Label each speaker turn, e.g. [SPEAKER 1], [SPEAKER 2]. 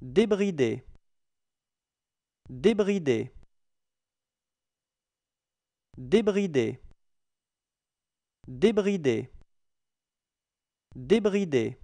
[SPEAKER 1] Débridé débridé débridé débridé débridé